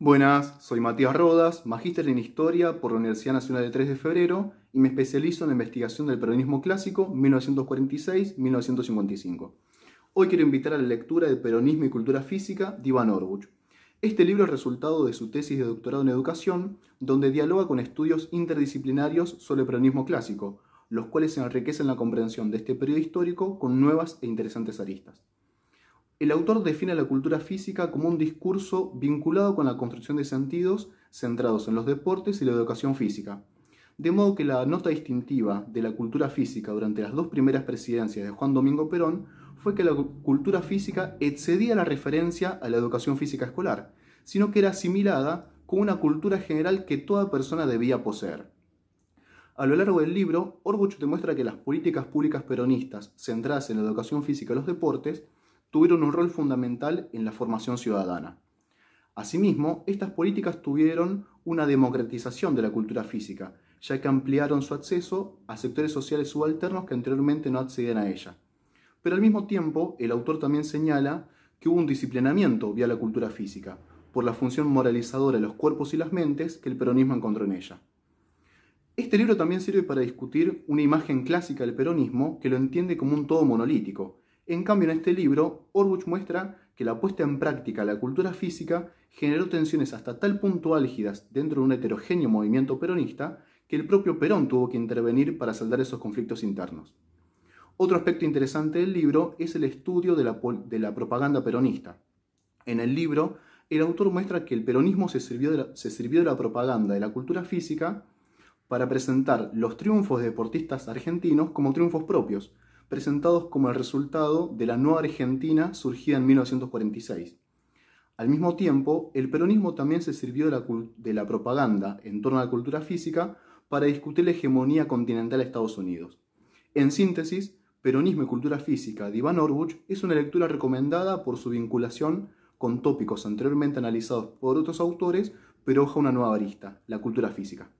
Buenas, soy Matías Rodas, magíster en Historia por la Universidad Nacional de 3 de Febrero y me especializo en la investigación del peronismo clásico 1946-1955. Hoy quiero invitar a la lectura de Peronismo y Cultura Física de Iván Orbuch. Este libro es resultado de su tesis de doctorado en Educación, donde dialoga con estudios interdisciplinarios sobre el peronismo clásico, los cuales enriquecen la comprensión de este periodo histórico con nuevas e interesantes aristas. El autor define la cultura física como un discurso vinculado con la construcción de sentidos centrados en los deportes y la educación física. De modo que la nota distintiva de la cultura física durante las dos primeras presidencias de Juan Domingo Perón fue que la cultura física excedía la referencia a la educación física escolar, sino que era asimilada con una cultura general que toda persona debía poseer. A lo largo del libro, Orbuch demuestra que las políticas públicas peronistas centradas en la educación física y los deportes tuvieron un rol fundamental en la formación ciudadana. Asimismo, estas políticas tuvieron una democratización de la cultura física, ya que ampliaron su acceso a sectores sociales subalternos que anteriormente no accedían a ella. Pero al mismo tiempo, el autor también señala que hubo un disciplinamiento vía la cultura física, por la función moralizadora de los cuerpos y las mentes que el peronismo encontró en ella. Este libro también sirve para discutir una imagen clásica del peronismo que lo entiende como un todo monolítico, en cambio, en este libro, Orbuch muestra que la puesta en práctica de la cultura física generó tensiones hasta tal punto álgidas dentro de un heterogéneo movimiento peronista que el propio Perón tuvo que intervenir para saldar esos conflictos internos. Otro aspecto interesante del libro es el estudio de la, propaganda peronista. En el libro, el autor muestra que el peronismo se sirvió, se sirvió de la propaganda de la cultura física para presentar los triunfos de deportistas argentinos como triunfos propios, presentados como el resultado de la Nueva Argentina surgida en 1946. Al mismo tiempo, el peronismo también se sirvió de la, propaganda en torno a la cultura física para discutir la hegemonía continental de Estados Unidos. En síntesis, Peronismo y Cultura Física de Iván Orbuch es una lectura recomendada por su vinculación con tópicos anteriormente analizados por otros autores, pero hoja una nueva arista, la cultura física.